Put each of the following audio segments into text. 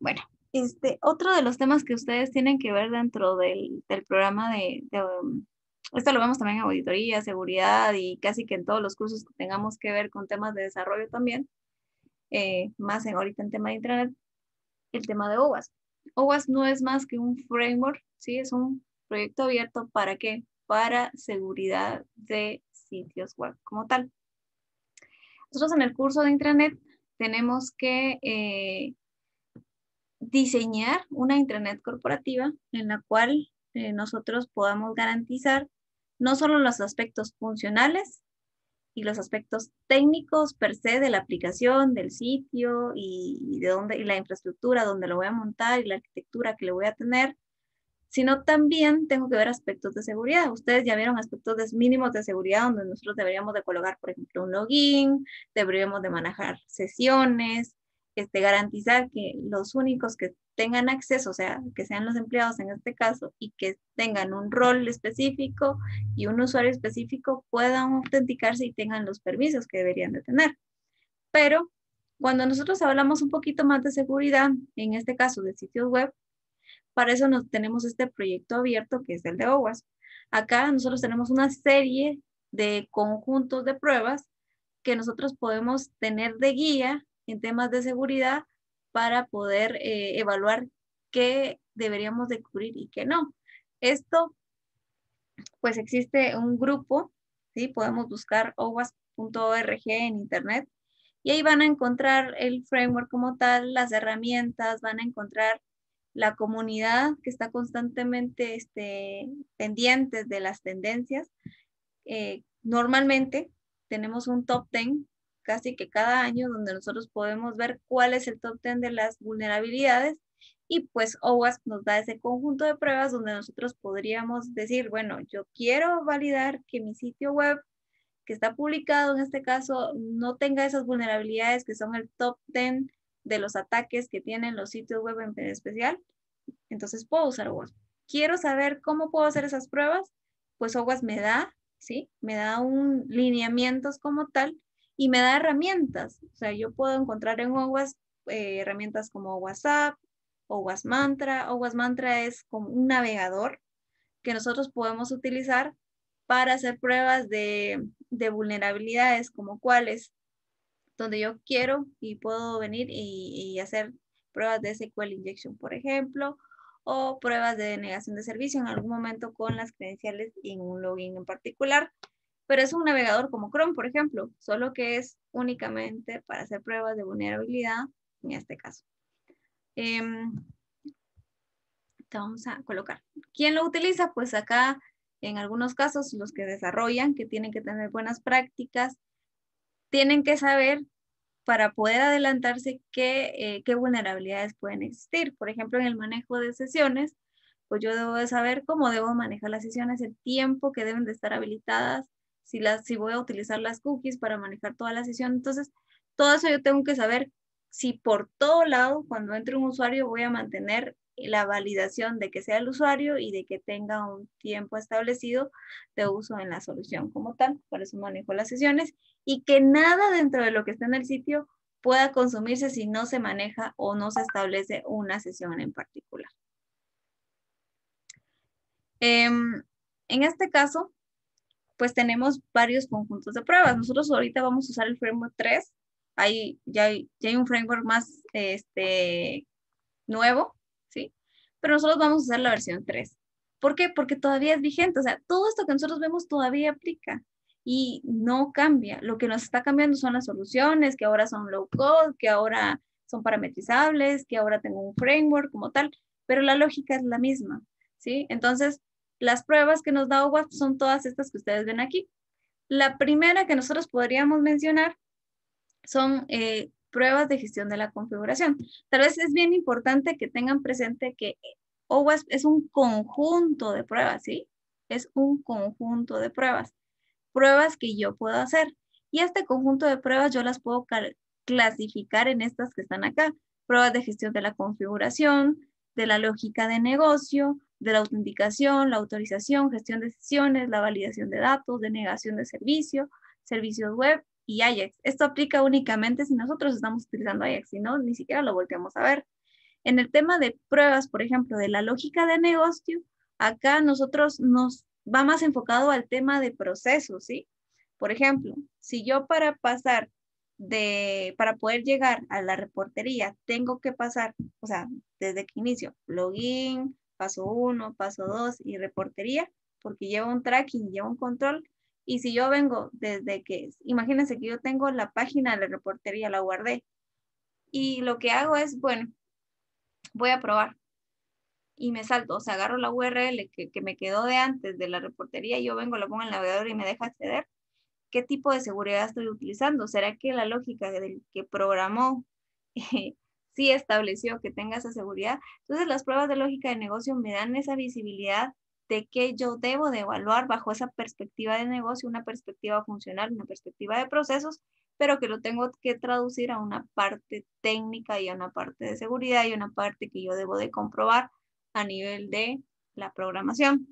Bueno, este, otro de los temas que ustedes tienen que ver dentro del, programa de, um, esto lo vemos también en auditoría, seguridad y casi que en todos los cursos que tengamos que ver con temas de desarrollo también, eh, más en, ahorita en tema de intranet, el tema de OWAS. OWASP no es más que un framework, ¿sí? es un proyecto abierto para qué? Para seguridad de sitios web como tal. Nosotros en el curso de intranet tenemos que eh, diseñar una intranet corporativa en la cual eh, nosotros podamos garantizar no solo los aspectos funcionales y los aspectos técnicos per se de la aplicación, del sitio y, de dónde, y la infraestructura donde lo voy a montar y la arquitectura que le voy a tener, sino también tengo que ver aspectos de seguridad. Ustedes ya vieron aspectos mínimos de seguridad donde nosotros deberíamos de colocar, por ejemplo, un login, deberíamos de manejar sesiones, este, garantizar que los únicos que tengan acceso, o sea, que sean los empleados en este caso, y que tengan un rol específico y un usuario específico, puedan autenticarse y tengan los permisos que deberían de tener. Pero cuando nosotros hablamos un poquito más de seguridad, en este caso de sitios web, para eso nos tenemos este proyecto abierto que es el de OWASP. Acá nosotros tenemos una serie de conjuntos de pruebas que nosotros podemos tener de guía en temas de seguridad para poder eh, evaluar qué deberíamos de cubrir y qué no. Esto, pues existe un grupo, ¿sí? podemos buscar owas.org en internet y ahí van a encontrar el framework como tal, las herramientas, van a encontrar la comunidad que está constantemente este, pendientes de las tendencias. Eh, normalmente tenemos un top 10 casi que cada año donde nosotros podemos ver cuál es el top 10 de las vulnerabilidades y pues OWASP nos da ese conjunto de pruebas donde nosotros podríamos decir, bueno, yo quiero validar que mi sitio web que está publicado en este caso no tenga esas vulnerabilidades que son el top 10 de los ataques que tienen los sitios web en especial, entonces puedo usar OWASP. Quiero saber cómo puedo hacer esas pruebas, pues OWASP me da, ¿sí? Me da un lineamientos como tal y me da herramientas. O sea, yo puedo encontrar en OWAS eh, herramientas como WhatsApp, OWASP Mantra. OWASP Mantra es como un navegador que nosotros podemos utilizar para hacer pruebas de, vulnerabilidades como cuáles, donde yo quiero y puedo venir y, hacer pruebas de SQL injection, por ejemplo, o pruebas de denegación de servicio en algún momento con las credenciales en un login en particular pero es un navegador como Chrome, por ejemplo, solo que es únicamente para hacer pruebas de vulnerabilidad en este caso. Em, vamos a colocar. ¿Quién lo utiliza? Pues acá, en algunos casos, los que desarrollan, que tienen que tener buenas prácticas, tienen que saber para poder adelantarse qué, eh, qué vulnerabilidades pueden existir. Por ejemplo, en el manejo de sesiones, pues yo debo de saber cómo debo manejar las sesiones, el tiempo que deben de estar habilitadas, si, las, si voy a utilizar las cookies para manejar toda la sesión. Entonces, todo eso yo tengo que saber si por todo lado, cuando entre un usuario, voy a mantener la validación de que sea el usuario y de que tenga un tiempo establecido de uso en la solución como tal. Por eso manejo las sesiones y que nada dentro de lo que está en el sitio pueda consumirse si no se maneja o no se establece una sesión en particular. Em, en este caso, pues tenemos varios conjuntos de pruebas. Nosotros ahorita vamos a usar el framework 3. Hay, ya, hay, ya hay un framework más este, nuevo, ¿sí? Pero nosotros vamos a usar la versión 3. ¿Por qué? Porque todavía es vigente. O sea, todo esto que nosotros vemos todavía aplica y no cambia. Lo que nos está cambiando son las soluciones, que ahora son low code, que ahora son parametrizables, que ahora tengo un framework como tal, pero la lógica es la misma, ¿sí? Entonces, las pruebas que nos da OWASP son todas estas que ustedes ven aquí. La primera que nosotros podríamos mencionar son eh, pruebas de gestión de la configuración. Tal vez es bien importante que tengan presente que OWASP es un conjunto de pruebas, ¿sí? Es un conjunto de pruebas. Pruebas que yo puedo hacer. Y este conjunto de pruebas yo las puedo clasificar en estas que están acá. Pruebas de gestión de la configuración, de la lógica de negocio, de la autenticación, la autorización, gestión de sesiones, la validación de datos, denegación de servicio, servicios web y Ajax. Esto aplica únicamente si nosotros estamos utilizando Ajax, si no, ni siquiera lo volteamos a ver. En el tema de pruebas, por ejemplo, de la lógica de negocio, acá nosotros nos va más enfocado al tema de procesos, ¿sí? Por ejemplo, si yo para pasar de, para poder llegar a la reportería, tengo que pasar, o sea, desde que inicio, login, paso 1, paso 2 y reportería, porque lleva un tracking, lleva un control. Y si yo vengo desde que, imagínense que yo tengo la página de la reportería, la guardé. Y lo que hago es, bueno, voy a probar. Y me salto, o sea, agarro la URL que, me quedó de antes de la reportería, yo vengo, la pongo en el navegador y me deja acceder. ¿Qué tipo de seguridad estoy utilizando? ¿Será que la lógica del que programó eh, sí estableció que tenga esa seguridad. Entonces, las pruebas de lógica de negocio me dan esa visibilidad de que yo debo de evaluar bajo esa perspectiva de negocio, una perspectiva funcional, una perspectiva de procesos, pero que lo tengo que traducir a una parte técnica y a una parte de seguridad y una parte que yo debo de comprobar a nivel de la programación.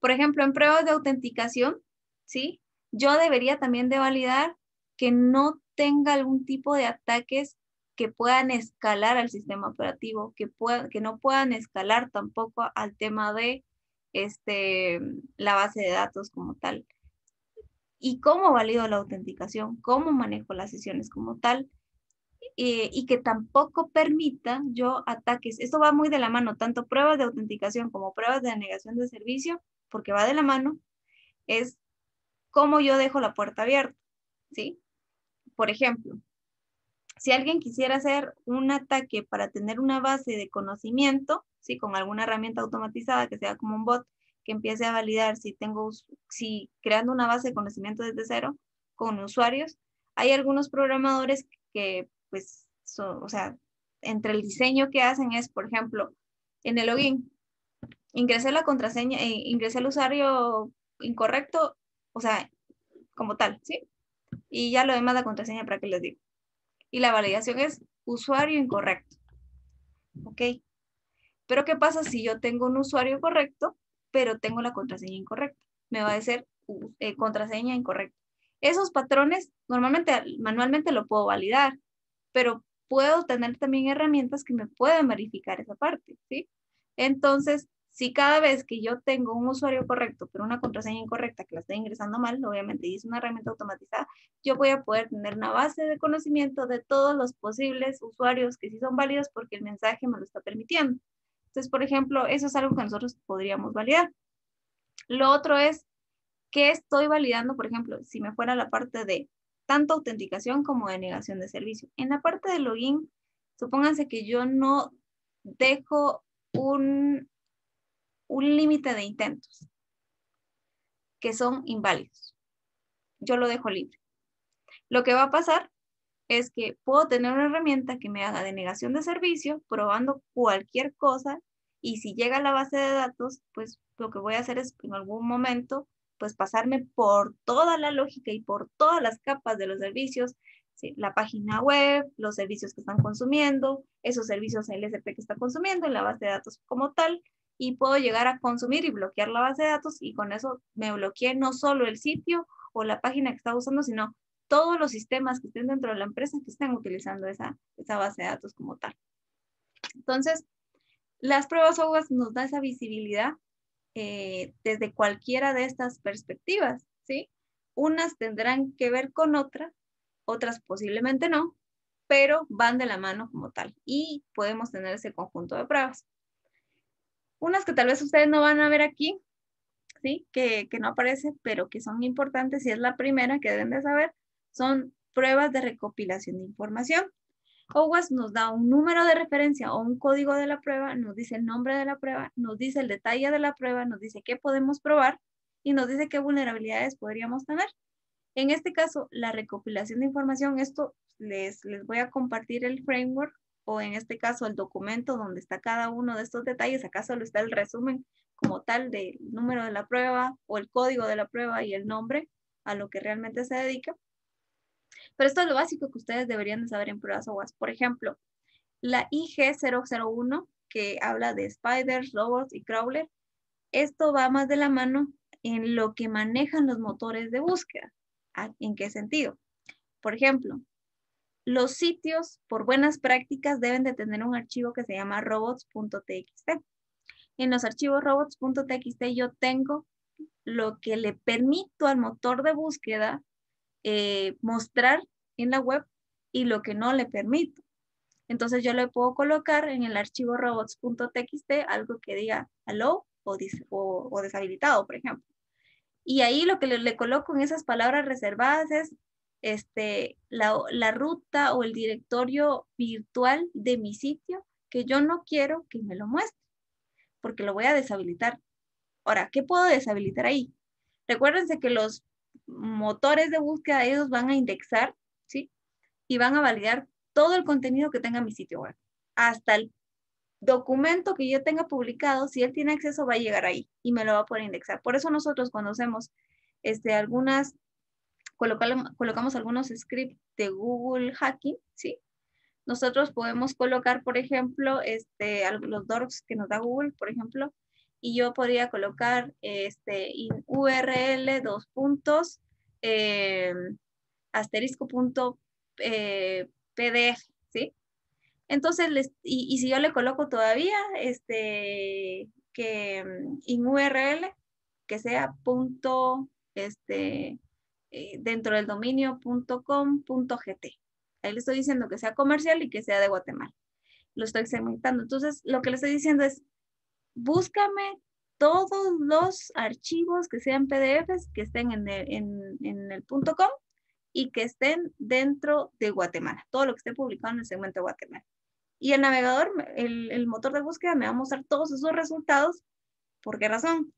Por ejemplo, en pruebas de autenticación, ¿sí? Yo debería también de validar que no tenga algún tipo de ataques que puedan escalar al sistema operativo, que, que no puedan escalar tampoco al tema de este, la base de datos como tal. ¿Y cómo valido la autenticación? ¿Cómo manejo las sesiones como tal? Eh, y que tampoco permita yo ataques. Esto va muy de la mano, tanto pruebas de autenticación como pruebas de negación de servicio, porque va de la mano, es cómo yo dejo la puerta abierta, ¿sí? Por ejemplo, si alguien quisiera hacer un ataque para tener una base de conocimiento, ¿sí? con alguna herramienta automatizada que sea como un bot que empiece a validar si tengo, si creando una base de conocimiento desde cero con usuarios, hay algunos programadores que, pues, son, o sea, entre el diseño que hacen es, por ejemplo, en el login, ingresé la contraseña, eh, ingresé el usuario incorrecto, o sea, como tal, ¿sí? Y ya lo demás la contraseña, ¿para que les digo? y la validación es usuario incorrecto. ¿Ok? Pero ¿qué pasa si yo tengo un usuario correcto, pero tengo la contraseña incorrecta? Me va a decir eh, contraseña incorrecta. Esos patrones normalmente manualmente lo puedo validar, pero puedo tener también herramientas que me pueden verificar esa parte, ¿sí? Entonces, si cada vez que yo tengo un usuario correcto, pero una contraseña incorrecta que la estoy ingresando mal, obviamente, y es una herramienta automatizada, yo voy a poder tener una base de conocimiento de todos los posibles usuarios que sí son válidos porque el mensaje me lo está permitiendo. Entonces, por ejemplo, eso es algo que nosotros podríamos validar. Lo otro es, ¿qué estoy validando? Por ejemplo, si me fuera la parte de tanto autenticación como de negación de servicio. En la parte de login, supónganse que yo no dejo un, un límite de intentos que son inválidos. Yo lo dejo libre. Lo que va a pasar es que puedo tener una herramienta que me haga denegación de servicio probando cualquier cosa y si llega a la base de datos, pues lo que voy a hacer es en algún momento pues pasarme por toda la lógica y por todas las capas de los servicios, la página web, los servicios que están consumiendo, esos servicios el LSP que están consumiendo, en la base de datos como tal, y puedo llegar a consumir y bloquear la base de datos y con eso me bloqueé no solo el sitio o la página que estaba usando, sino todos los sistemas que estén dentro de la empresa que estén utilizando esa, base de datos como tal. Entonces, las pruebas OWASP nos da esa visibilidad eh, desde cualquiera de estas perspectivas, ¿sí? Unas tendrán que ver con otras, otras posiblemente no, pero van de la mano como tal y podemos tener ese conjunto de pruebas unas que tal vez ustedes no van a ver aquí, ¿sí? Que, que no aparece, pero que son importantes y es la primera que deben de saber, son pruebas de recopilación de información. OWASP nos da un número de referencia o un código de la prueba, nos dice el nombre de la prueba, nos dice el detalle de la prueba, nos dice qué podemos probar y nos dice qué vulnerabilidades podríamos tener. En este caso, la recopilación de información, esto les, les voy a compartir el framework o en este caso el documento donde está cada uno de estos detalles, acá solo está el resumen como tal del número de la prueba o el código de la prueba y el nombre a lo que realmente se dedica. Pero esto es lo básico que ustedes deberían de saber en pruebas OWASP. Por ejemplo, la IG001 que habla de spiders, robots y crawler, esto va más de la mano en lo que manejan los motores de búsqueda. ¿En qué sentido? Por ejemplo, los sitios, por buenas prácticas, deben de tener un archivo que se llama robots.txt. En los archivos robots.txt yo tengo lo que le permito al motor de búsqueda eh, mostrar en la web y lo que no le permito. Entonces yo le puedo colocar en el archivo robots.txt algo que diga hello o, deshabilitado, por ejemplo. Y ahí lo que le, le, coloco en esas palabras reservadas es este, la, ruta o el directorio virtual de mi sitio que yo no quiero que me lo muestre, porque lo voy a deshabilitar. Ahora, ¿qué puedo deshabilitar ahí? Recuérdense que los motores de búsqueda ellos van a indexar, ¿sí? Y van a validar todo el contenido que tenga mi sitio web. Hasta el documento que yo tenga publicado, si él tiene acceso, va a llegar ahí y me lo va a poder indexar. Por eso nosotros conocemos este, algunas colocamos, algunos scripts de Google Hacking, ¿sí? Nosotros podemos colocar, por ejemplo, este, los Dorgs que nos da Google, por ejemplo, y yo podría colocar este, in URL dos puntos em, asterisco punto eh, PDF, ¿sí? Entonces, y, si yo le coloco todavía este, que en em, URL que sea punto este, eh, dentro del dominio.com.gt. Ahí le estoy diciendo que sea comercial y que sea de Guatemala. Lo estoy segmentando. Entonces, lo que le estoy diciendo es, búscame todos los archivos que sean PDFs que estén en el, en, el .com y que estén dentro de Guatemala, todo lo que esté publicado en el segmento de Guatemala. Y el navegador, el, el, motor de búsqueda me va a mostrar todos esos resultados. ¿Por qué razón?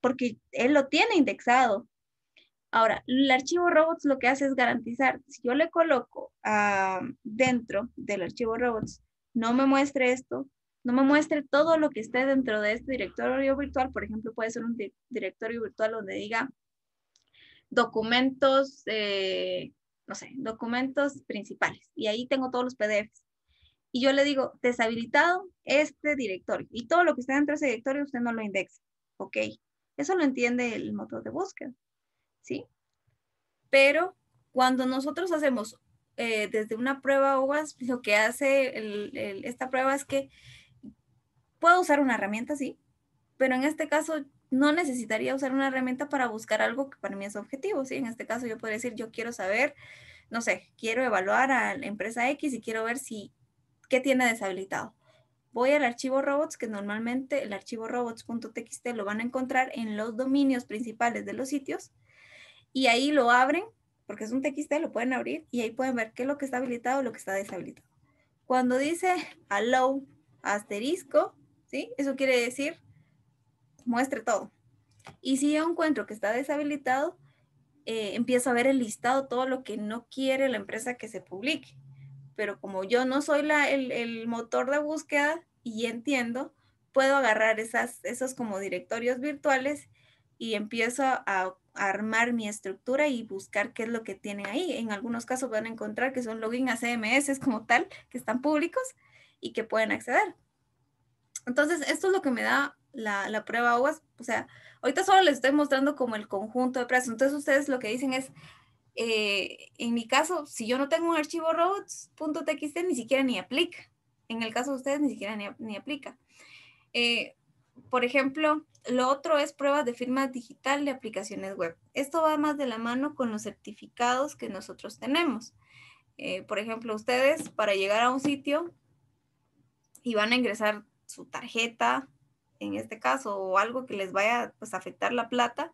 Porque él lo tiene indexado Ahora, el archivo robots lo que hace es garantizar, si yo le coloco ah, dentro del archivo robots, no me muestre esto, no me muestre todo lo que esté dentro de este directorio virtual, por ejemplo, puede ser un directorio virtual donde diga documentos, eh, no sé, documentos principales, y ahí tengo todos los PDFs. Y yo le digo, deshabilitado este directorio, y todo lo que está dentro de ese directorio usted no lo indexa, ¿ok? Eso lo entiende el motor de búsqueda. ¿sí? Pero cuando nosotros hacemos eh, desde una prueba OWASP, lo que hace esta prueba es que puedo usar una herramienta, sí, pero en este caso no necesitaría usar una herramienta para buscar algo que para mí es objetivo, ¿sí? En este caso yo podría decir, yo quiero saber, no sé, quiero evaluar a la empresa X y quiero ver si, qué tiene deshabilitado. Voy al archivo robots, que normalmente el archivo robots.txt lo van a encontrar en los dominios principales de los sitios, y ahí lo abren, porque es un TXT, lo pueden abrir y ahí pueden ver qué es lo que está habilitado o lo que está deshabilitado. Cuando dice hello, asterisco, ¿sí? Eso quiere decir muestre todo. Y si yo encuentro que está deshabilitado, eh, empiezo a ver el listado, todo lo que no quiere la empresa que se publique. Pero como yo no soy el, motor de búsqueda y entiendo, puedo agarrar esas, esos como directorios virtuales y empiezo a armar mi estructura y buscar qué es lo que tiene ahí. En algunos casos van a encontrar que son login a CMS como tal, que están públicos y que pueden acceder. Entonces, esto es lo que me da la, la prueba OWASP. O sea, ahorita solo les estoy mostrando como el conjunto de pruebas. Entonces, ustedes lo que dicen es, eh, en mi caso, si yo no tengo un archivo robots.txt, ni siquiera ni aplica. En el caso de ustedes, ni siquiera ni, aplica. Eh, por ejemplo, lo otro es pruebas de firma digital de aplicaciones web. Esto va más de la mano con los certificados que nosotros tenemos. Eh, por ejemplo, ustedes para llegar a un sitio y van a ingresar su tarjeta, en este caso, o algo que les vaya pues, a afectar la plata,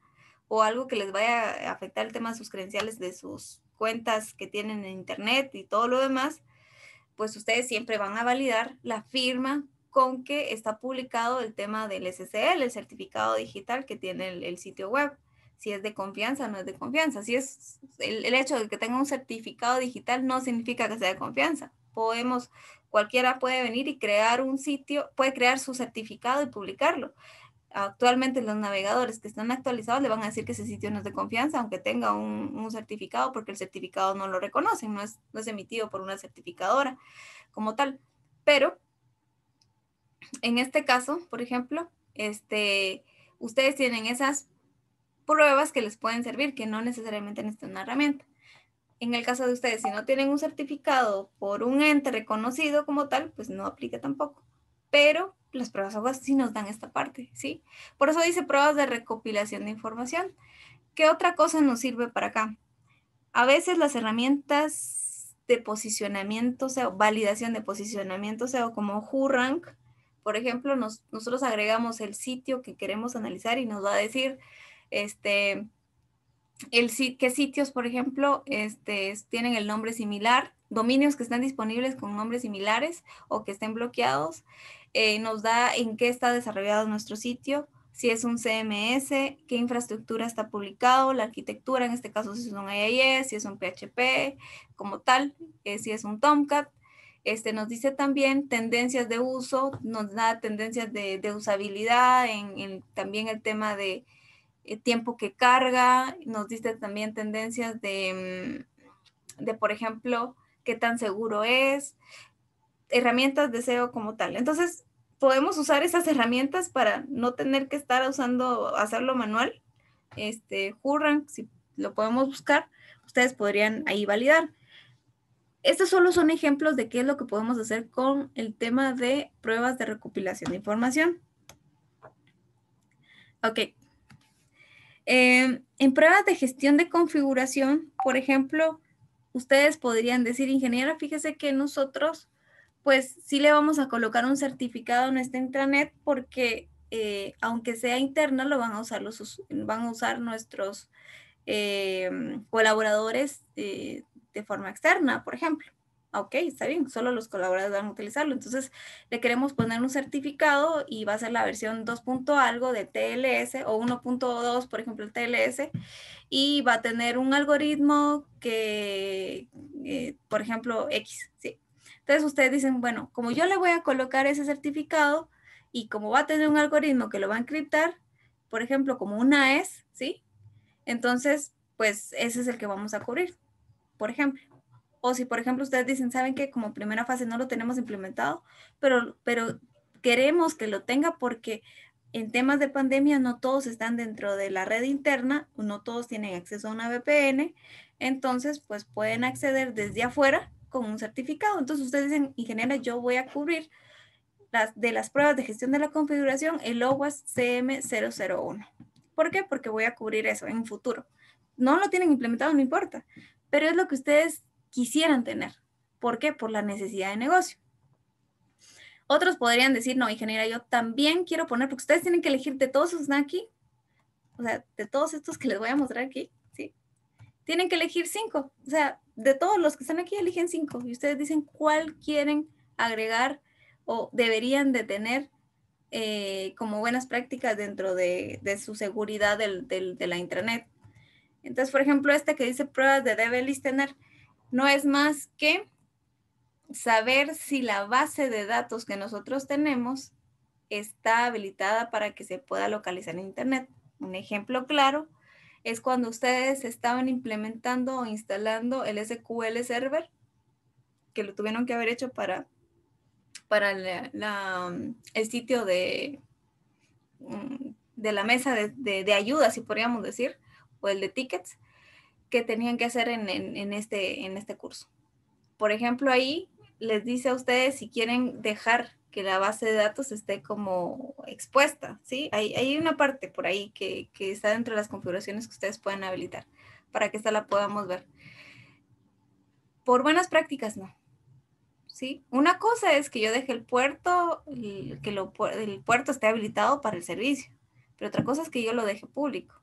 o algo que les vaya a afectar el tema de sus credenciales, de sus cuentas que tienen en internet y todo lo demás, pues ustedes siempre van a validar la firma con que está publicado el tema del SSL, el certificado digital que tiene el, sitio web. Si es de confianza, no es de confianza. Si es el, hecho de que tenga un certificado digital no significa que sea de confianza. Podemos, cualquiera puede venir y crear un sitio, puede crear su certificado y publicarlo. Actualmente los navegadores que están actualizados le van a decir que ese sitio no es de confianza, aunque tenga un, certificado, porque el certificado no lo reconocen, no no es emitido por una certificadora como tal. Pero en este caso, por ejemplo, este, ustedes tienen esas pruebas que les pueden servir, que no necesariamente necesitan una herramienta. En el caso de ustedes, si no tienen un certificado por un ente reconocido como tal, pues no aplica tampoco. Pero las pruebas aguas sí nos dan esta parte, ¿sí? Por eso dice pruebas de recopilación de información. ¿Qué otra cosa nos sirve para acá? A veces las herramientas de posicionamiento sea, validación de posicionamiento sea, como WhoRank, por ejemplo, nosotros agregamos el sitio que queremos analizar y nos va a decir este, el, qué sitios, por ejemplo, este, tienen el nombre similar, dominios que están disponibles con nombres similares o que estén bloqueados. Eh, nos da en qué está desarrollado nuestro sitio, si es un CMS, qué infraestructura está publicado, la arquitectura, en este caso si es un IIS, si es un PHP como tal, eh, si es un Tomcat este, nos dice también tendencias de uso, nos da tendencias de, usabilidad, en, también el tema de eh, tiempo que carga, nos dice también tendencias de, mm, de, por ejemplo, qué tan seguro es, herramientas de SEO como tal. Entonces, podemos usar esas herramientas para no tener que estar usando, hacerlo manual. Este, Hurran, si lo podemos buscar, ustedes podrían ahí validar estos solo son ejemplos de qué es lo que podemos hacer con el tema de pruebas de recopilación de información. Ok. Eh, en pruebas de gestión de configuración, por ejemplo, ustedes podrían decir, ingeniera, fíjese que nosotros, pues sí le vamos a colocar un certificado en nuestra intranet porque eh, aunque sea interna, lo van a usar, los, van a usar nuestros eh, colaboradores de de forma externa, por ejemplo. Ok, está bien, solo los colaboradores van a utilizarlo. Entonces, le queremos poner un certificado y va a ser la versión 2. algo de TLS o 1.2, por ejemplo, el TLS, y va a tener un algoritmo que, eh, por ejemplo, X, ¿sí? Entonces, ustedes dicen, bueno, como yo le voy a colocar ese certificado y como va a tener un algoritmo que lo va a encriptar, por ejemplo, como una es, ¿sí? Entonces, pues ese es el que vamos a cubrir por ejemplo. O si, por ejemplo, ustedes dicen, saben que como primera fase no lo tenemos implementado, pero, pero queremos que lo tenga porque en temas de pandemia no todos están dentro de la red interna, no todos tienen acceso a una VPN, entonces pues pueden acceder desde afuera con un certificado. Entonces ustedes dicen, ingeniera, yo voy a cubrir las, de las pruebas de gestión de la configuración el OWASP CM001. ¿Por qué? Porque voy a cubrir eso en un futuro. No lo tienen implementado, no importa, pero es lo que ustedes quisieran tener. ¿Por qué? Por la necesidad de negocio. Otros podrían decir, no, ingeniera, yo también quiero poner, porque ustedes tienen que elegir de todos sus aquí, o sea, de todos estos que les voy a mostrar aquí, ¿sí? Tienen que elegir cinco, o sea, de todos los que están aquí, eligen cinco y ustedes dicen cuál quieren agregar o deberían de tener eh, como buenas prácticas dentro de, su seguridad de la intranet. Entonces, por ejemplo, esta que dice pruebas de debe listener, no es más que saber si la base de datos que nosotros tenemos está habilitada para que se pueda localizar en Internet. Un ejemplo claro es cuando ustedes estaban implementando o instalando el SQL Server, que lo tuvieron que haber hecho para, para um, el sitio de, mm, de la mesa de ayuda, si podríamos decir o el de tickets que tenían que hacer en, este, en este curso. Por ejemplo, ahí les dice a ustedes si quieren dejar que la base de datos esté como expuesta, ¿sí? Hay, una parte por ahí que, está dentro de las configuraciones que ustedes pueden habilitar para que esta la podamos ver. Por buenas prácticas, no. ¿Sí? Una cosa es que yo deje el puerto, que el puerto esté habilitado para el servicio, pero otra cosa es que yo lo deje público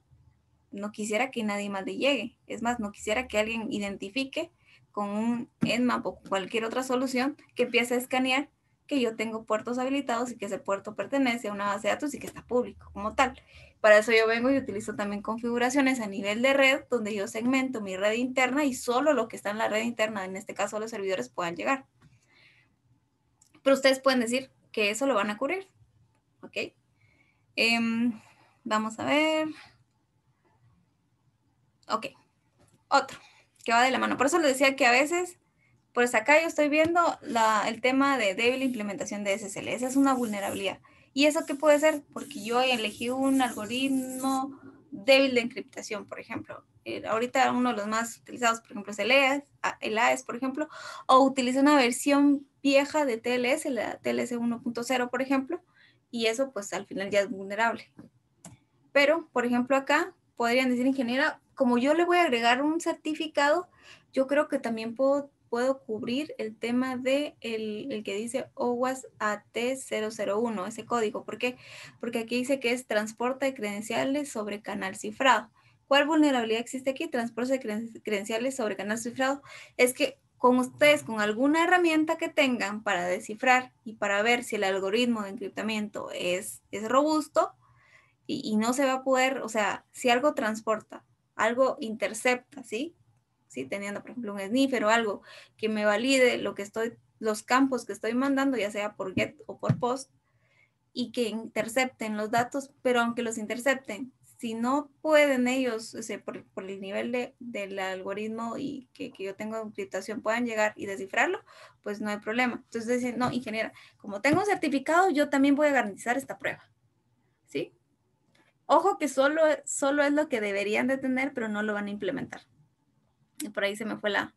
no quisiera que nadie más le llegue. Es más, no quisiera que alguien identifique con un Nmap o cualquier otra solución que empiece a escanear que yo tengo puertos habilitados y que ese puerto pertenece a una base de datos y que está público como tal. Para eso yo vengo y utilizo también configuraciones a nivel de red, donde yo segmento mi red interna y solo lo que está en la red interna, en este caso los servidores, puedan llegar. Pero ustedes pueden decir que eso lo van a ocurrir. ¿Ok? Em, vamos a ver. Ok, otro que va de la mano. Por eso les decía que a veces, pues acá yo estoy viendo el tema de débil implementación de SSL. Esa es una vulnerabilidad. ¿Y eso qué puede ser? Porque yo elegí un algoritmo débil de encriptación, por ejemplo. Eh, ahorita uno de los más utilizados, por ejemplo, es el e AES, el AES, por ejemplo, o utiliza una versión vieja de TLS, la TLS 1.0, por ejemplo, y eso pues al final ya es vulnerable. Pero, por ejemplo, acá podrían decir ingeniera, como yo le voy a agregar un certificado, yo creo que también puedo, puedo cubrir el tema de el, el que dice OWAS AT001, ese código. ¿Por qué? Porque aquí dice que es transporte de credenciales sobre canal cifrado. ¿Cuál vulnerabilidad existe aquí? Transporte de credenciales sobre canal cifrado. Es que con ustedes, con alguna herramienta que tengan para descifrar y para ver si el algoritmo de encriptamiento es, es robusto, y, no se va a poder, o sea, si algo transporta, algo intercepta, ¿sí? ¿Sí? Teniendo, por ejemplo, un esnífero o algo que me valide lo que estoy, los campos que estoy mandando, ya sea por get o por post, y que intercepten los datos, pero aunque los intercepten, si no pueden ellos, por, el nivel del algoritmo y que, yo tengo encriptación, puedan llegar y descifrarlo, pues no hay problema. Entonces dicen, no, ingeniera, como tengo un certificado, yo también voy a garantizar esta prueba. Ojo que solo, es lo que deberían de tener, pero no lo van a implementar. Y por ahí se me fue la,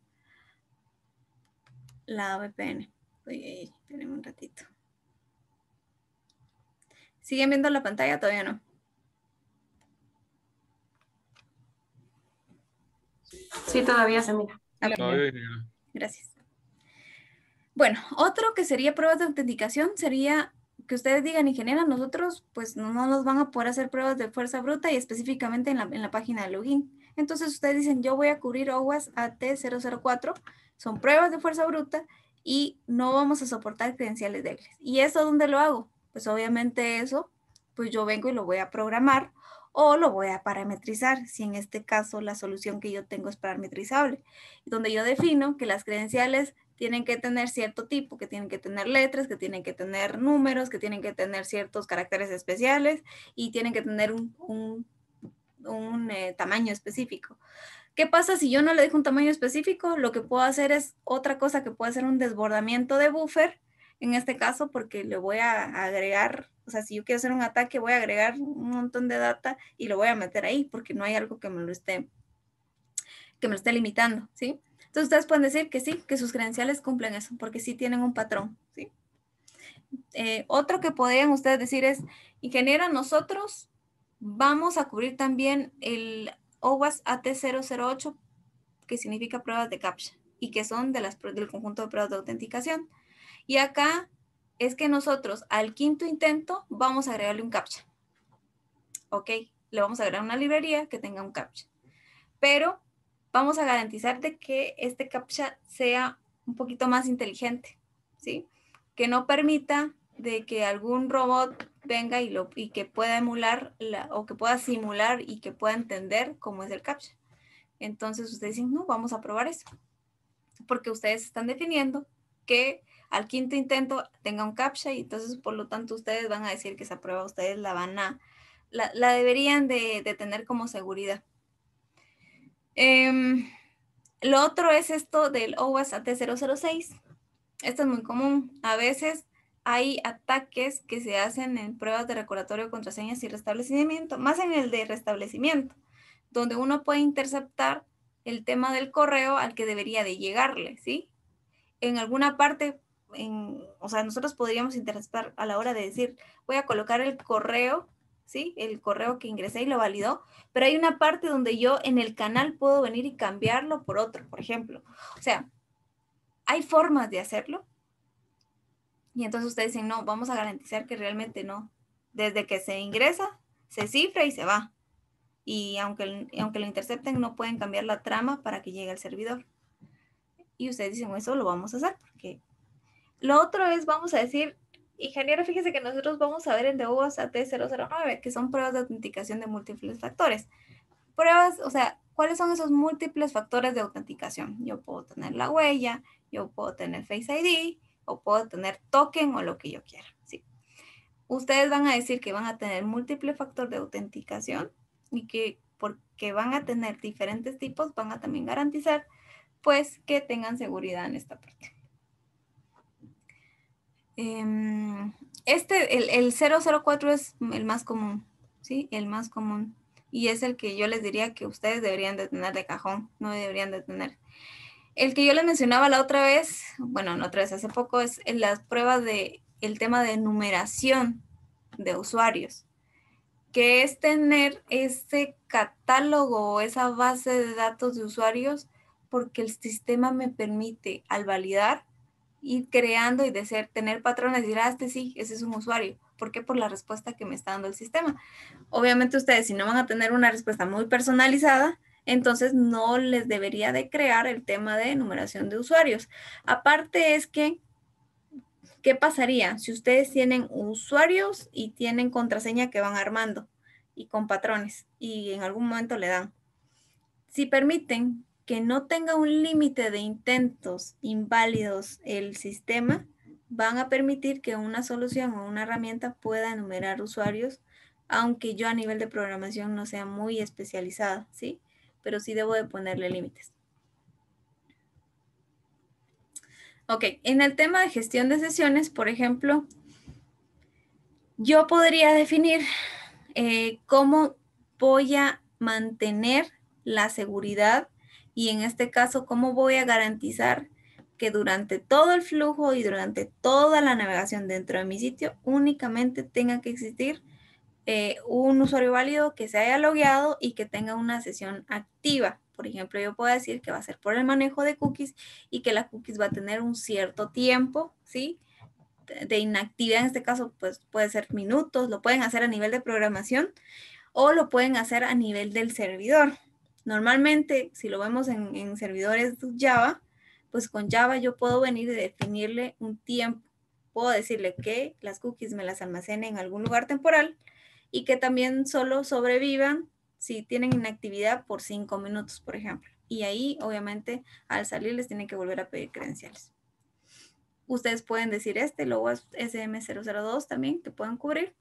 la VPN. Oye, tenemos un ratito. ¿Siguen viendo la pantalla? Todavía no. Sí, todavía se mira. Gracias. Bueno, otro que sería pruebas de autenticación sería que ustedes digan, ingeniera, nosotros pues no, nos van a poder hacer pruebas de fuerza bruta y específicamente en la, en la página de login. Entonces ustedes dicen, yo voy a cubrir OWASP AT004, son pruebas de fuerza bruta y no vamos a soportar credenciales débiles. ¿Y eso dónde lo hago? Pues obviamente eso, pues yo vengo y lo voy a programar o lo voy a parametrizar, si en este caso la solución que yo tengo es parametrizable, donde yo defino que las credenciales tienen que tener cierto tipo, que tienen que tener letras, que tienen que tener números, que tienen que tener ciertos caracteres especiales y tienen que tener un, un, eh, tamaño específico. ¿Qué pasa si yo no le dejo un tamaño específico? Lo que puedo hacer es otra cosa que puede ser un desbordamiento de buffer, en este caso, porque le voy a agregar, o sea, si yo quiero hacer un ataque, voy a agregar un montón de data y lo voy a meter ahí porque no hay algo que me lo esté, que me lo esté limitando, ¿sí? Entonces ustedes pueden decir que sí, que sus credenciales cumplen eso, porque sí tienen un patrón, ¿sí? Eh, otro que podrían ustedes decir es, ingeniero, nosotros vamos a cubrir también el OWASP AT008, que significa pruebas de CAPTCHA y que son de las, del conjunto de pruebas de autenticación. Y acá es que nosotros al quinto intento vamos a agregarle un CAPTCHA. ¿Ok? Le vamos a agregar una librería que tenga un CAPTCHA. Pero vamos a garantizar de que este CAPTCHA sea un poquito más inteligente, ¿sí? Que no permita de que algún robot venga y, lo, y que pueda emular la, o que pueda simular y que pueda entender cómo es el CAPTCHA. Entonces ustedes dicen, no, vamos a probar eso. Porque ustedes están definiendo que al quinto intento tenga un CAPTCHA y entonces por lo tanto ustedes van a decir que esa prueba ustedes la van a, la, deberían de tener como seguridad. Em, lo otro es esto del OWASP AT006. Esto es muy común. A veces hay ataques que se hacen en pruebas de recordatorio, contraseñas y restablecimiento, más en el de restablecimiento, donde uno puede interceptar el tema del correo al que debería de llegarle, ¿sí? En alguna parte, en, o sea, nosotros podríamos interceptar a la hora de decir, voy a colocar el correo ¿sí? El correo que ingresé y lo validó, pero hay una parte donde yo en el canal puedo venir y cambiarlo por otro, por ejemplo. O sea, hay formas de hacerlo. Y entonces ustedes dicen, no, vamos a garantizar que realmente no. Desde que se ingresa, se cifra y se va. Y aunque, aunque lo intercepten, no pueden cambiar la trama para que llegue al servidor. Y ustedes dicen, eso lo vamos a hacer porque... Lo otro es, vamos a decir, Ingeniero, fíjese que nosotros vamos a ver el de UASAT 009, que son pruebas de autenticación de múltiples factores. Pruebas, o sea, ¿cuáles son esos múltiples factores de autenticación? Yo puedo tener la huella, yo puedo tener Face ID, o puedo tener token o lo que yo quiera. ¿sí? Ustedes van a decir que van a tener múltiple factor de autenticación y que porque van a tener diferentes tipos, van a también garantizar pues que tengan seguridad en esta parte. Em, este, el, 004 es el más común, ¿sí? El más común. Y es el que yo les diría que ustedes deberían de tener de cajón, no deberían de tener. El que yo les mencionaba la otra vez, bueno, no otra vez, hace poco, es en las pruebas de el tema de numeración de usuarios, que es tener ese catálogo o esa base de datos de usuarios porque el sistema me permite al validar ir creando y de tener patrones, decir, ah, este sí, ese es un usuario. ¿Por qué? Por la respuesta que me está dando el sistema. Obviamente ustedes, si no van a tener una respuesta muy personalizada, entonces no les debería de crear el tema de numeración de usuarios. Aparte es que, ¿qué pasaría si ustedes tienen usuarios y tienen contraseña que van armando y con patrones y en algún momento le dan? Si permiten que no tenga un límite de intentos inválidos el sistema, van a permitir que una solución o una herramienta pueda enumerar usuarios, aunque yo a nivel de programación no sea muy especializada, ¿sí? Pero sí debo de ponerle límites. Ok, en el tema de gestión de sesiones, por ejemplo, yo podría definir eh, cómo voy a mantener la seguridad y en este caso, ¿cómo voy a garantizar que durante todo el flujo y durante toda la navegación dentro de mi sitio únicamente tenga que existir eh, un usuario válido que se haya logueado y que tenga una sesión activa? Por ejemplo, yo puedo decir que va a ser por el manejo de cookies y que la cookies va a tener un cierto tiempo, ¿sí? De inactividad, en este caso, pues puede ser minutos, lo pueden hacer a nivel de programación o lo pueden hacer a nivel del servidor. Normalmente, si lo vemos en, servidores Java, pues con Java yo puedo venir y definirle un tiempo. Puedo decirle que las cookies me las almacene en algún lugar temporal y que también solo sobrevivan si tienen inactividad por cinco minutos, por ejemplo. Y ahí, obviamente, al salir les tienen que volver a pedir credenciales. Ustedes pueden decir este, luego SM002 también, que pueden cubrir.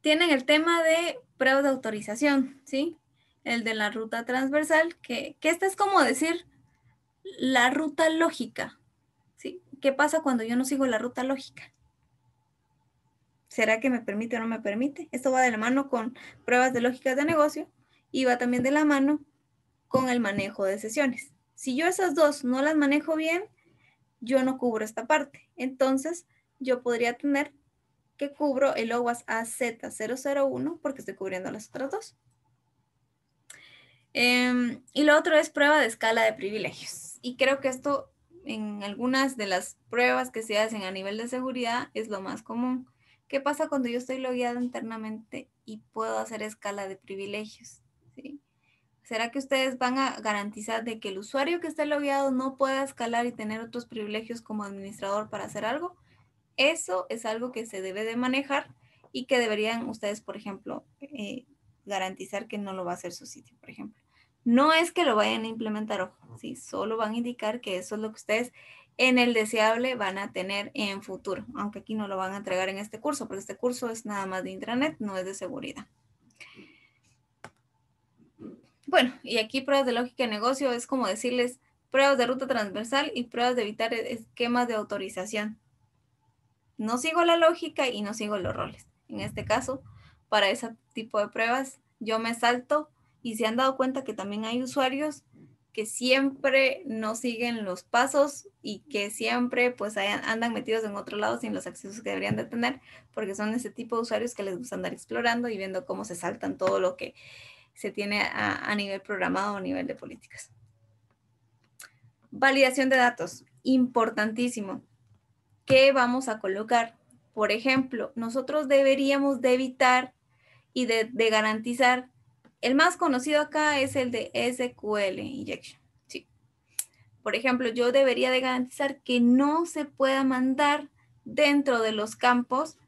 Tienen el tema de pruebas de autorización, ¿sí? el de la ruta transversal, que, esta es como decir la ruta lógica. ¿sí? ¿Qué pasa cuando yo no sigo la ruta lógica? ¿Será que me permite o no me permite? Esto va de la mano con pruebas de lógica de negocio y va también de la mano con el manejo de sesiones. Si yo esas dos no las manejo bien, yo no cubro esta parte. Entonces, yo podría tener que cubro el OWASP AZ001 porque estoy cubriendo las otras dos. Em, y lo otro es prueba de escala de privilegios. Y creo que esto en algunas de las pruebas que se hacen a nivel de seguridad es lo más común. ¿Qué pasa cuando yo estoy logueado internamente y puedo hacer escala de privilegios? ¿Sí? ¿Será que ustedes van a garantizar de que el usuario que está logueado no pueda escalar y tener otros privilegios como administrador para hacer algo? Eso es algo que se debe de manejar y que deberían ustedes, por ejemplo, eh, garantizar que no lo va a hacer su sitio, por ejemplo. No es que lo vayan a implementar, ojo, ¿sí? solo van a indicar que eso es lo que ustedes en el deseable van a tener en futuro, aunque aquí no lo van a entregar en este curso, porque este curso es nada más de intranet, no es de seguridad. Bueno, y aquí pruebas de lógica de negocio es como decirles pruebas de ruta transversal y pruebas de evitar e-, esquemas de autorización. No sigo la lógica y no sigo los roles. En este caso, para ese tipo de pruebas, yo me salto y se han dado cuenta que también hay usuarios que siempre no siguen los pasos y que siempre pues andan metidos en otro lado sin los accesos que deberían de tener, porque son ese tipo de usuarios que les gusta andar explorando y viendo cómo se saltan todo lo que se tiene a, nivel programado o a nivel de políticas. Validación de datos, importantísimo. ¿Qué vamos a colocar? Por ejemplo, nosotros deberíamos de evitar y de garantizar el más conocido acá es el de SQL Injection. Sí. Por ejemplo, yo debería de garantizar que no se pueda mandar dentro de los campos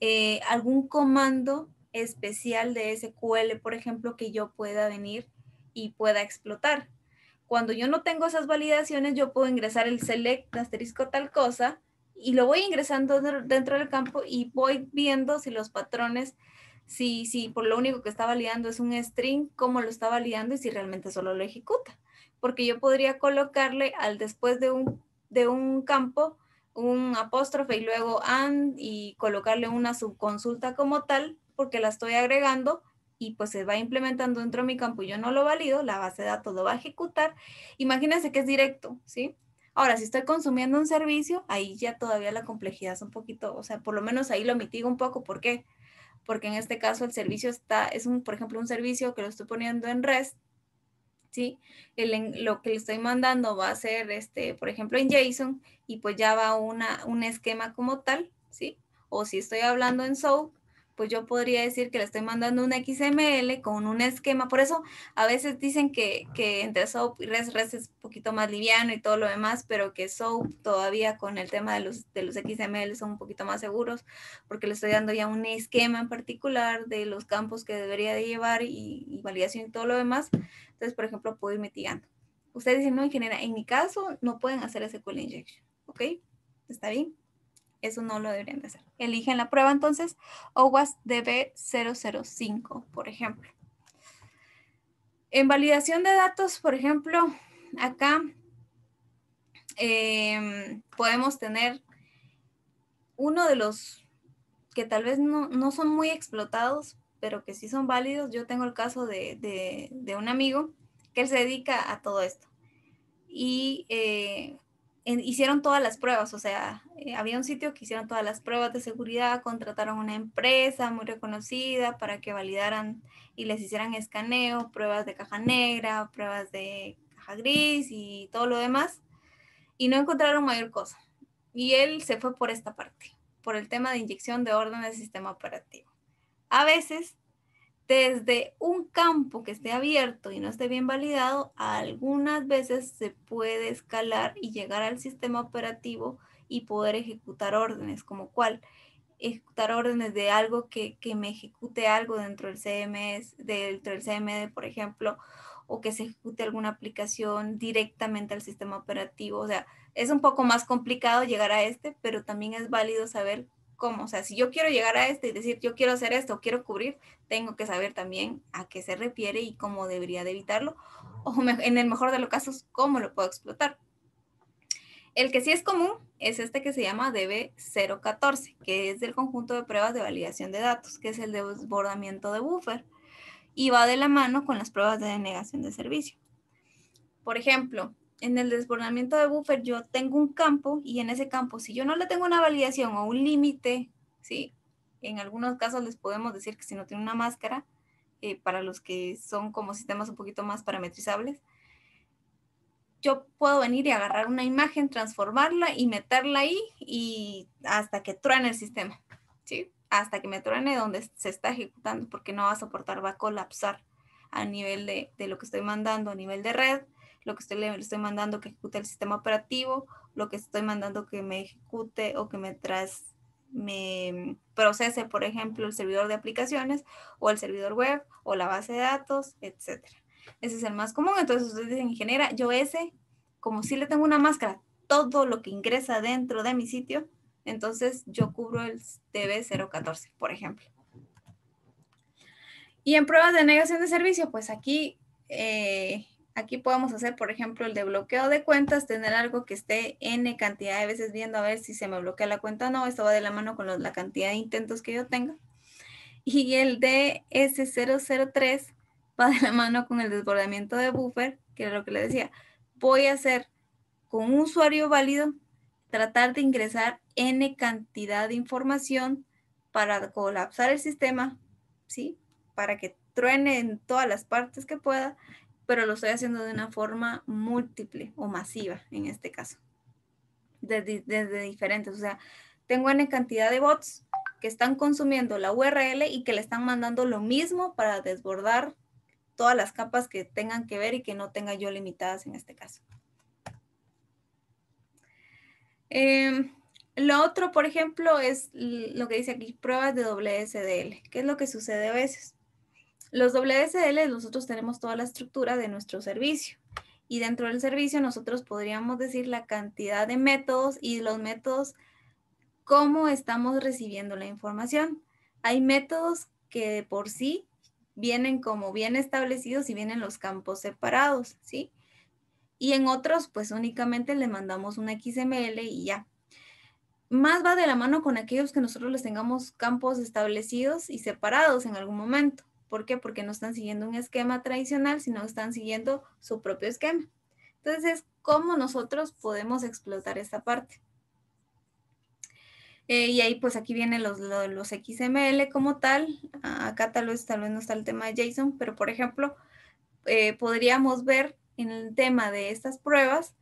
eh, algún comando especial de SQL, por ejemplo, que yo pueda venir y pueda explotar. Cuando yo no tengo esas validaciones, yo puedo ingresar el select asterisco tal cosa y lo voy ingresando dentro del campo y voy viendo si los patrones si, por lo único que está validando es un string, cómo lo está validando y si realmente solo lo ejecuta. Porque yo podría colocarle al después de un, de un campo un apóstrofe y luego and y colocarle una subconsulta como tal porque la estoy agregando y pues se va implementando dentro de mi campo y yo no lo valido, la base de datos lo va a ejecutar. Imagínense que es directo, ¿sí? Ahora, si estoy consumiendo un servicio, ahí ya todavía la complejidad es un poquito, o sea, por lo menos ahí lo mitigo un poco. ¿Por qué? porque en este caso el servicio está, es un, por ejemplo, un servicio que lo estoy poniendo en REST, ¿sí? El, lo que le estoy mandando va a ser, este, por ejemplo, en JSON y pues ya va una, un esquema como tal, ¿sí? O si estoy hablando en SOAP, pues yo podría decir que le estoy mandando un XML con un esquema. Por eso a veces dicen que, que entre SOAP y REST, es un poquito más liviano y todo lo demás, pero que SOAP todavía con el tema de los, de los XML son un poquito más seguros porque le estoy dando ya un esquema en particular de los campos que debería de llevar y, y validación y todo lo demás. Entonces, por ejemplo, puedo ir mitigando. Ustedes dicen, no, general, en mi caso no pueden hacer SQL injection, ¿ok? ¿Está bien? Eso no lo deberían de hacer. Eligen la prueba entonces, OWASP DB 005, por ejemplo. En validación de datos, por ejemplo, acá em, podemos tener uno de los que tal vez no, son muy explotados, pero que sí son válidos. Yo tengo el caso de, de, un amigo que él se dedica a todo esto. Y eh, hicieron todas las pruebas, o sea, eh, había un sitio que hicieron todas las pruebas de seguridad, contrataron una empresa muy reconocida para que validaran y les hicieran escaneo, pruebas de caja negra, pruebas de caja gris y todo lo demás, y no encontraron mayor cosa. Y él se fue por esta parte, por el tema de inyección de orden del sistema operativo. A veces desde un campo que esté abierto y no esté bien validado, algunas veces se puede escalar y llegar al sistema operativo y poder ejecutar órdenes, como cuál, ejecutar órdenes de algo que, que me ejecute algo dentro del CMS, dentro del CMD, por ejemplo, o que se ejecute alguna aplicación directamente al sistema operativo. O sea, es un poco más complicado llegar a este, pero también es válido saber cómo. O sea, si yo quiero llegar a esto y decir, yo quiero hacer esto, quiero cubrir, tengo que saber también a qué se refiere y cómo debería de evitarlo, o en el mejor de los casos, cómo lo puedo explotar. El que sí es común es este que se llama DB014, que es del conjunto de pruebas de validación de datos, que es el desbordamiento de buffer, y va de la mano con las pruebas de denegación de servicio. Por ejemplo, en el desbordamiento de buffer yo tengo un campo y en ese campo si yo no le tengo una validación o un límite, ¿sí? en algunos casos les podemos decir que si no tiene una máscara, eh, para los que son como sistemas un poquito más parametrizables, yo puedo venir y agarrar una imagen, transformarla y meterla ahí y hasta que truene el sistema, ¿sí? hasta que me truene donde se está ejecutando porque no va a soportar, va a colapsar a nivel de lo que estoy mandando, a nivel de red lo que estoy, le estoy mandando que ejecute el sistema operativo, lo que estoy mandando que me ejecute o que me me procese, por ejemplo, el servidor de aplicaciones o el servidor web o la base de datos, etcétera. Ese es el más común. Entonces ustedes dicen, ingeniera, yo ese, como si le tengo una máscara, todo lo que ingresa dentro de mi sitio, entonces yo cubro el DB014, por ejemplo. Y en pruebas de negación de servicio, pues aquí eh, Aquí podemos hacer, por ejemplo, el de bloqueo de cuentas, tener algo que esté n cantidad de veces viendo a ver si se me bloquea la cuenta o no. Esto va de la mano con la cantidad de intentos que yo tenga. Y el DS003 va de la mano con el desbordamiento de buffer, que era lo que le decía. Voy a hacer con un usuario válido, tratar de ingresar n cantidad de información para colapsar el sistema, ¿sí? Para que truene en todas las partes que pueda pero lo estoy haciendo de una forma múltiple o masiva en este caso, desde, diferentes. O sea, tengo una cantidad de bots que están consumiendo la URL y que le están mandando lo mismo para desbordar todas las capas que tengan que ver y que no tenga yo limitadas en este caso. Em, lo otro, por ejemplo, es lo que dice aquí, pruebas de SDL. ¿Qué es lo que sucede a veces? Los WSL, nosotros tenemos toda la estructura de nuestro servicio y dentro del servicio nosotros podríamos decir la cantidad de métodos y los métodos, cómo estamos recibiendo la información. Hay métodos que de por sí vienen como bien establecidos y vienen los campos separados, ¿sí? Y en otros, pues únicamente le mandamos un XML y ya. Más va de la mano con aquellos que nosotros les tengamos campos establecidos y separados en algún momento. ¿Por qué? Porque no están siguiendo un esquema tradicional, sino están siguiendo su propio esquema. Entonces, ¿cómo nosotros podemos explotar esta parte? Eh, y ahí, pues aquí vienen los, los, XML como tal. Acá tal vez, tal vez no está el tema de JSON, pero por ejemplo, eh, podríamos ver en el tema de estas pruebas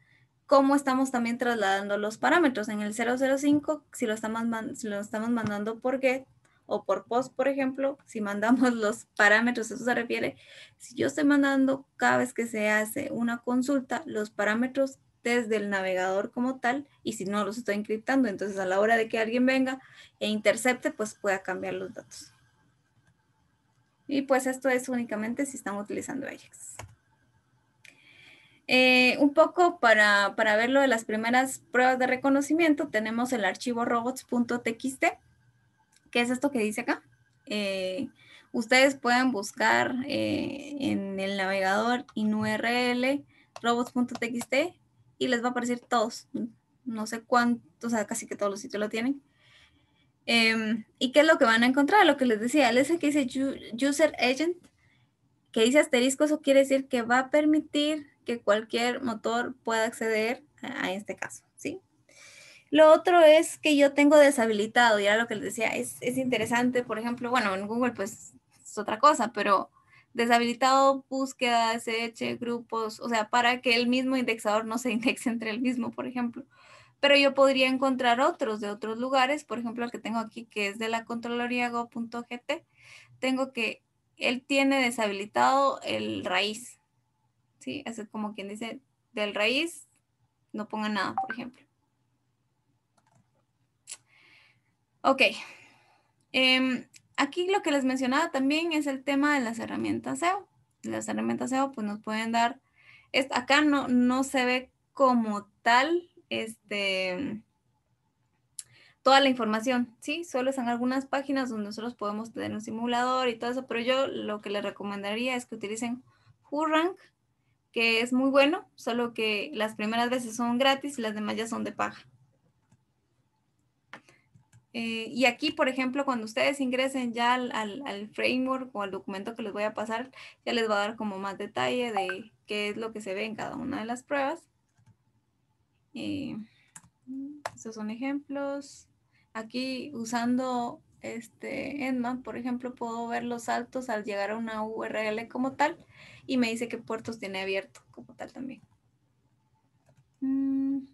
cómo estamos también trasladando los parámetros. En el 005, si lo estamos, si lo estamos mandando por GET, o por post, por ejemplo, si mandamos los parámetros, eso se refiere, si yo estoy mandando cada vez que se hace una consulta, los parámetros desde el navegador como tal, y si no los estoy encriptando, entonces a la hora de que alguien venga e intercepte, pues pueda cambiar los datos. Y pues esto es únicamente si están utilizando Ajax. Eh, un poco para, para ver lo de las primeras pruebas de reconocimiento, tenemos el archivo robots.txt, ¿qué es esto que dice acá? Eh, ustedes pueden buscar eh, en el navegador inurl robots.txt y les va a aparecer todos. No sé cuántos, o sea, casi que todos los sitios lo tienen. Em, ¿Y qué es lo que van a encontrar? Lo que les decía, el ese que dice user agent, que dice asterisco, eso quiere decir que va a permitir que cualquier motor pueda acceder a este caso, ¿sí? Lo otro es que yo tengo deshabilitado, ya lo que les decía, es, es interesante, por ejemplo, bueno, en Google pues es otra cosa, pero deshabilitado búsquedas, eche grupos, o sea, para que el mismo indexador no se indexe entre el mismo, por ejemplo. Pero yo podría encontrar otros de otros lugares, por ejemplo, el que tengo aquí, que es de la Contraloría Go.gt, tengo que, él tiene deshabilitado el raíz, ¿sí? es como quien dice, del raíz no ponga nada, por ejemplo. Ok. Em, aquí lo que les mencionaba también es el tema de las herramientas SEO. Las herramientas SEO pues nos pueden dar, acá no, no se ve como tal este, toda la información, ¿sí? Solo están algunas páginas donde nosotros podemos tener un simulador y todo eso, pero yo lo que les recomendaría es que utilicen Hurrank, que es muy bueno, solo que las primeras veces son gratis y las demás ya son de paja. Eh, y aquí, por ejemplo, cuando ustedes ingresen ya al, al, framework o al documento que les voy a pasar, ya les va a dar como más detalle de qué es lo que se ve en cada una de las pruebas. Eh, estos son ejemplos. Aquí usando este Edman, por ejemplo, puedo ver los saltos al llegar a una URL como tal y me dice qué puertos tiene abierto como tal también. Mm.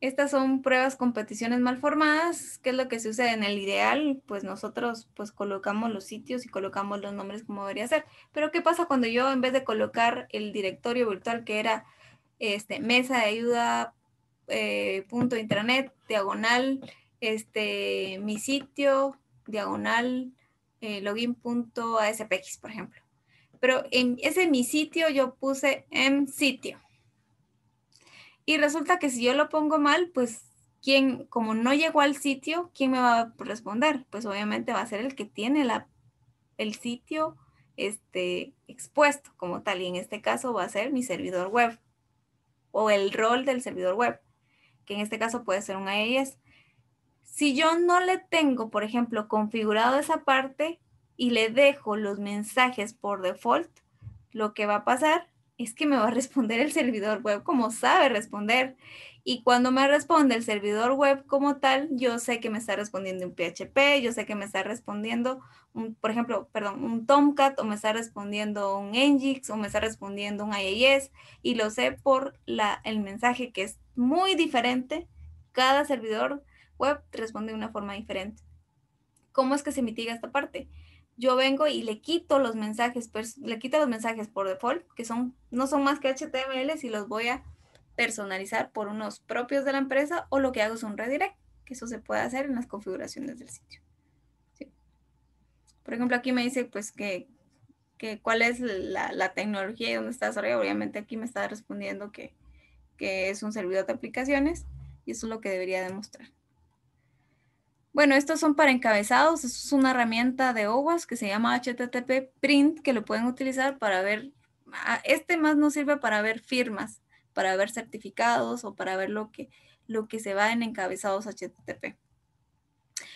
Estas son pruebas competiciones mal formadas, que es lo que se usa en el ideal, pues nosotros pues colocamos los sitios y colocamos los nombres como debería ser. Pero ¿qué pasa cuando yo en vez de colocar el directorio virtual que era este, mesa de ayuda, eh, diagonal, este, mi sitio, diagonal, eh, login.aspx, por ejemplo. Pero en ese mi sitio yo puse en sitio y resulta que si yo lo pongo mal, pues quién, como no llegó al sitio, ¿quién me va a responder? Pues obviamente va a ser el que tiene la, el sitio este, expuesto como tal. Y en este caso va a ser mi servidor web o el rol del servidor web, que en este caso puede ser un AES. Si yo no le tengo, por ejemplo, configurado esa parte y le dejo los mensajes por default, lo que va a pasar es que me va a responder el servidor web como sabe responder. Y cuando me responde el servidor web como tal, yo sé que me está respondiendo un PHP, yo sé que me está respondiendo, por ejemplo, perdón, un Tomcat o me está respondiendo un Nginx o me está respondiendo un IIS y lo sé por el mensaje que es muy diferente. Cada servidor web responde de una forma diferente. ¿Cómo es que se mitiga esta parte? yo vengo y le quito los mensajes, le los mensajes por default, que son, no son más que HTML, y los voy a personalizar por unos propios de la empresa o lo que hago es un redirect, que eso se puede hacer en las configuraciones del sitio. Por ejemplo, aquí me dice pues que, cuál es la, tecnología y dónde está desarrollado. Obviamente aquí me está respondiendo que es un servidor de aplicaciones y eso es lo que debería demostrar. Bueno, estos son para encabezados. es una herramienta de OWASP que se llama HTTP Print, que lo pueden utilizar para ver. Ah, este más nos sirve para ver firmas, para ver certificados o para ver lo que, lo que se va en encabezados HTTP.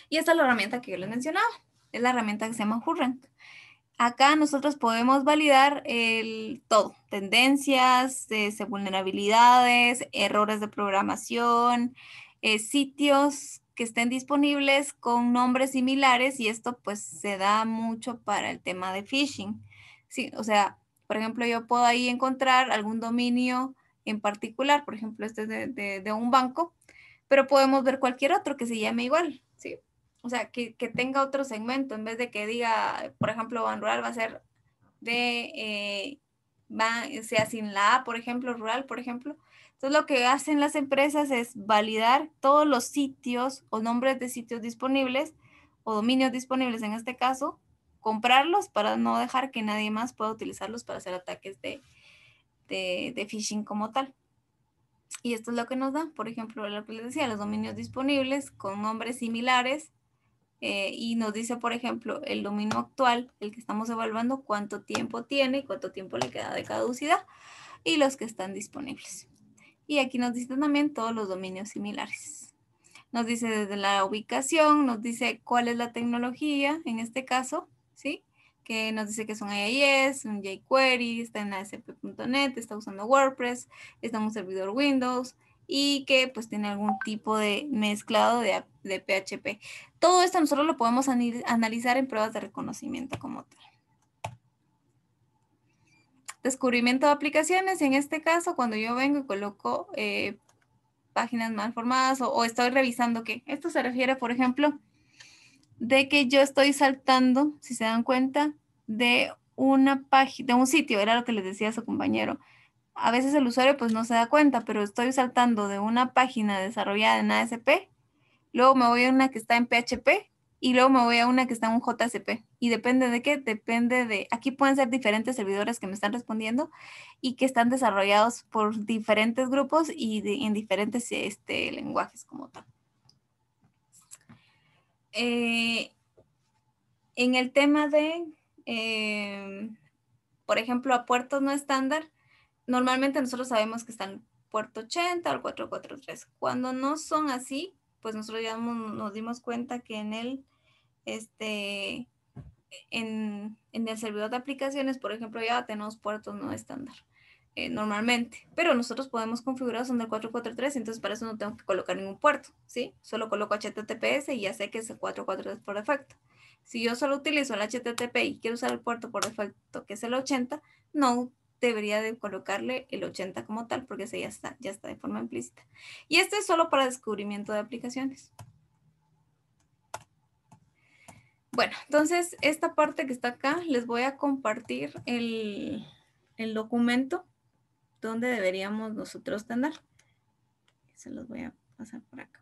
Y esta es la herramienta que yo les mencionaba. Es la herramienta que se llama Hurrank. Acá nosotros podemos validar el todo, tendencias, eh, vulnerabilidades, errores de programación, eh, sitios, que estén disponibles con nombres similares y esto pues se da mucho para el tema de phishing. Sí, o sea, por ejemplo, yo puedo ahí encontrar algún dominio en particular, por ejemplo, este de, de, un banco, pero podemos ver cualquier otro que se llame igual, ¿sí? O sea, que, tenga otro segmento en vez de que diga, por ejemplo, Ban Rural va a ser de, eh, sea sin la A, por ejemplo, rural, por ejemplo, entonces lo que hacen las empresas es validar todos los sitios o nombres de sitios disponibles o dominios disponibles en este caso, comprarlos para no dejar que nadie más pueda utilizarlos para hacer ataques de, phishing como tal. Y esto es lo que nos da, por ejemplo, lo que les decía, los dominios disponibles con nombres similares. Eh, y nos dice, por ejemplo, el dominio actual, el que estamos evaluando, cuánto tiempo tiene, cuánto tiempo le queda de caducidad y los que están disponibles. Y aquí nos dice también todos los dominios similares. Nos dice desde la ubicación, nos dice cuál es la tecnología, en este caso, ¿sí? que nos dice que son IIS, un jQuery, está en ASP.NET, está usando WordPress, está en un servidor Windows y que pues tiene algún tipo de mezclado de, de PHP. Todo esto nosotros lo podemos analizar en pruebas de reconocimiento como tal. Descubrimiento de aplicaciones, en este caso, cuando yo vengo y coloco eh, páginas mal formadas o, estoy revisando que esto se refiere, por ejemplo, de que yo estoy saltando, si se dan cuenta, de una página, de un sitio, era lo que les decía su compañero. A veces el usuario pues no se da cuenta, pero estoy saltando de una página desarrollada en ASP, luego me voy a una que está en PHP y luego me voy a una que está en un JCP. Y depende de qué, depende de, aquí pueden ser diferentes servidores que me están respondiendo y que están desarrollados por diferentes grupos y en diferentes este, lenguajes como tal. Eh, en el tema de, eh, por ejemplo, a puertos no estándar, normalmente nosotros sabemos que están puerto 80 o 443. Cuando no son así, pues nosotros ya nos dimos cuenta que en el este, en, el servidor de aplicaciones, por ejemplo, ya tenemos puertos no estándar eh, normalmente, pero nosotros podemos configurar son del 443, entonces para eso no tengo que colocar ningún puerto, ¿sí? Solo coloco HTTPS y ya sé que es el 443 por defecto. Si yo solo utilizo el HTTP y quiero usar el puerto por defecto, que es el 80, no debería de colocarle el 80 como tal, porque ese ya está, ya está de forma implícita. Y esto es solo para descubrimiento de aplicaciones. Bueno, entonces esta parte que está acá, les voy a compartir el, el documento donde deberíamos nosotros tener. Se los voy a pasar por acá.